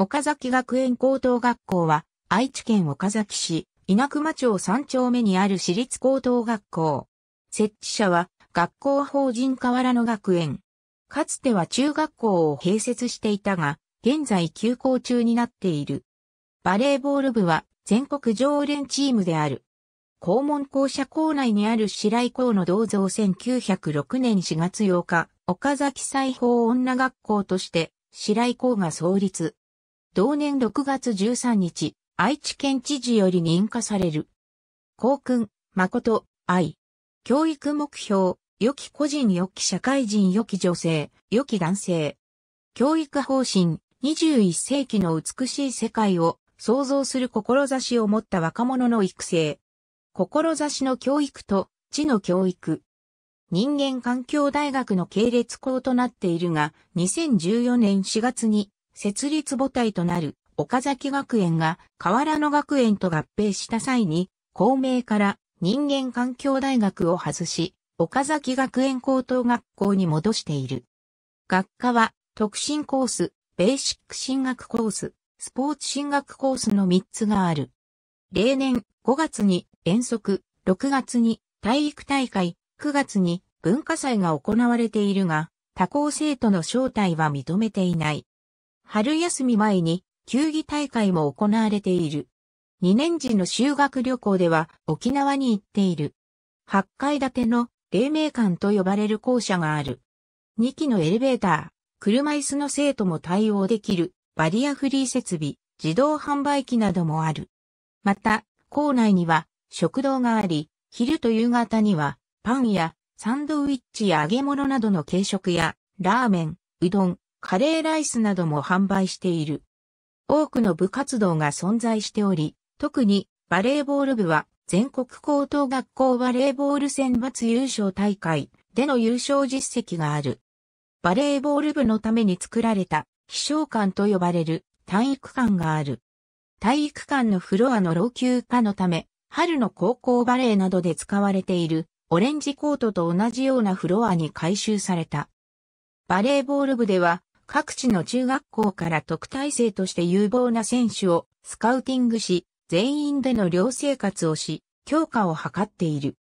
岡崎学園高等学校は、愛知県岡崎市、稲熊町三丁目にある私立高等学校。設置者は、学校法人河原の学園。かつては中学校を併設していたが、現在休校中になっている。バレーボール部は、全国常連チームである。校門校舎校内にある白井校の銅像1906年4月8日、岡崎裁縫女学校として、白井校が創立。同年6月13日、愛知県知事より認可される。幸君、誠、愛。教育目標、良き個人良き社会人良き女性、良き男性。教育方針、21世紀の美しい世界を創造する志を持った若者の育成。志の教育と知の教育。人間環境大学の系列校となっているが、2014年4月に設立母体となる岡崎学園が河原の学園と合併した際に、公明から人間環境大学を外し、岡崎学園高等学校に戻している。学科は特進コース、ベーシック進学コース、スポーツ進学コースの3つがある。例年5月に遠足、6月に体育大会、9月に文化祭が行われているが、他校生徒の招待は認めていない。春休み前に球技大会も行われている。2年時の修学旅行では沖縄に行っている。8階建ての黎明館と呼ばれる校舎がある。2機のエレベーター、車椅子の生徒も対応できるバリアフリー設備、自動販売機などもある。また、校内には食堂があり、昼と夕方にはパンやサンドウィッチや揚げ物などの軽食やラーメン、うどん、カレーライスなども販売している。多くの部活動が存在しており、特にバレーボール部は全国高等学校バレーボール選抜優勝大会での優勝実績がある。バレーボール部のために作られた飛翔館と呼ばれる体育館がある。体育館のフロアの老朽化のため、春の高校バレーなどで使われているオレンジコートと同じようなフロアに改修された。バレーボール部では各地の中学校から特待生として有望な選手をスカウティングし、全員での寮生活をし、強化を図っている。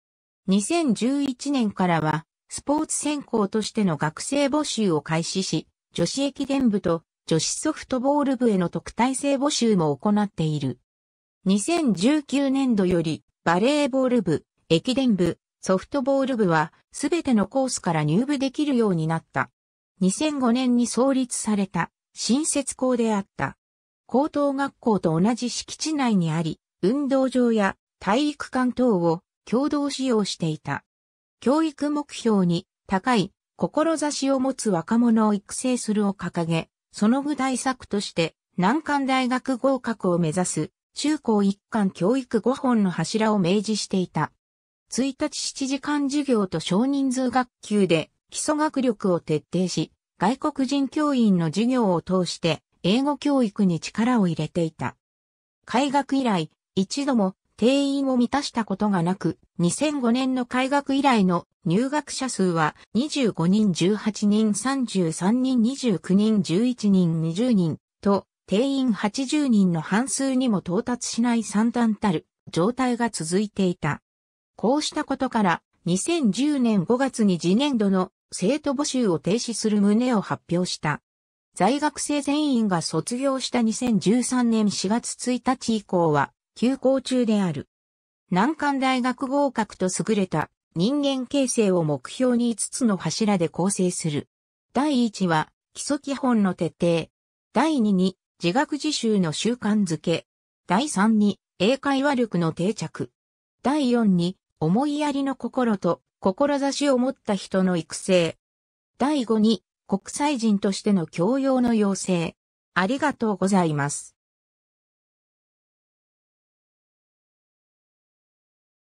2011年からは、スポーツ専攻としての学生募集を開始し、女子駅伝部と女子ソフトボール部への特待生募集も行っている。2019年度より、バレーボール部、駅伝部、ソフトボール部は、すべてのコースから入部できるようになった。2005年に創立された新設校であった。高等学校と同じ敷地内にあり、運動場や体育館等を共同使用していた。教育目標に高い志を持つ若者を育成するを掲げ、その具体策として難関大学合格を目指す中高一貫教育5本の柱を明示していた。1日7時間授業と少人数学級で基礎学力を徹底し、外国人教員の授業を通して英語教育に力を入れていた。開学以来、一度も定員を満たしたことがなく、2005年の開学以来の入学者数は25人18人33人29人11人20人と定員80人の半数にも到達しない惨憺たる状態が続いていた。こうしたことから2010年5月に次年度の生徒募集を停止する旨を発表した。在学生全員が卒業した2013年4月1日以降は休校中である。難関大学合格と優れた人間形成を目標に5つの柱で構成する。第1は基礎基本の徹底。第2に自学自習の習慣づけ。第3に英会話力の定着。第4に思いやりの心と志を持った人の育成。第5に、国際人としての教養の養成。ありがとうございます。